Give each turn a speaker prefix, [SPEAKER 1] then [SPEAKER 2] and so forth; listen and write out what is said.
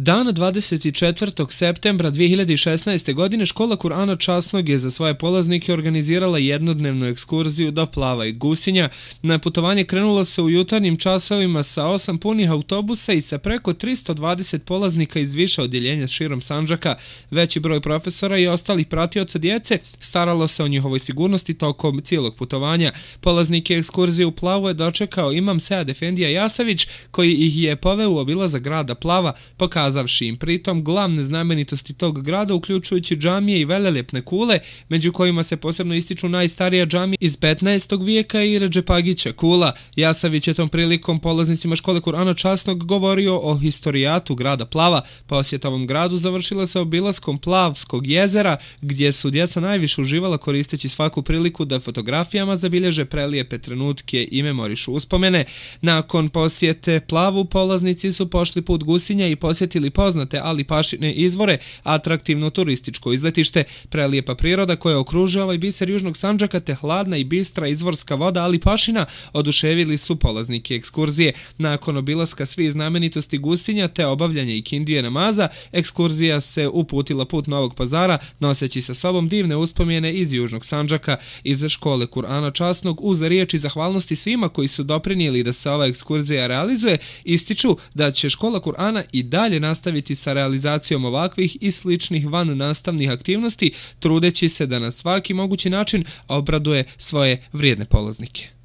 [SPEAKER 1] Dana 24. septembra 2016. godine škola Kur'ana Časnog je za svoje polaznike organizirala jednodnevnu ekskurziju do Plava i Gusinja. Na putovanje krenulo se u jutarnjim časovima sa osam punih autobusa i sa preko 320 polaznika iz više odjeljenja širom Sanđaka. Veći broj profesora i ostalih pratioca djece staralo se o njihovoj sigurnosti tokom cijelog putovanja. Polaznike ekskurzije u Plavu je dočekao imam Sead Efendija Jasavić koji ih je poveo u obilaza grada Plava pokazano pokazavši im pritom glavne znamenitosti tog grada, uključujući džamije i velelepne kule, među kojima se posebno ističu najstarija džamija iz 15. vijeka i Ređepagića kula. Jasavić je tom prilikom polaznicima škole Kurana Časnog govorio o historijatu grada Plava. pa ovom gradu završila se obilaskom Plavskog jezera, gdje su djeca najviše uživala koristeći svaku priliku da fotografijama zabilježe prelijepe trenutke i memorišu uspomene. Nakon posjete Plavu, polaznici su pošli put gusinja i posjetili posjetili poznate, ali pašine izvore, atraktivno turističko izletište, prelijepa priroda koja okružuje ovaj biser Južnog Sanđaka, te hladna i bistra izvorska voda, ali pašina, oduševili su polaznike ekskurzije. Nakon obilaska svi znamenitosti gusinja, te obavljanje ikindije namaza, ekskurzija se uputila put Novog pazara, noseći sa sobom divne uspomjene iz Južnog Sanđaka. Iz škole Kur'ana Časnog, uz riječi zahvalnosti svima koji su doprinijeli da se ova ekskurzija realizuje, ističu da će škola Kur'ana i dalje nastaviti sa realizacijom ovakvih i sličnih van nastavnih aktivnosti, trudeći se da na svaki mogući način obraduje svoje vrijedne polaznike.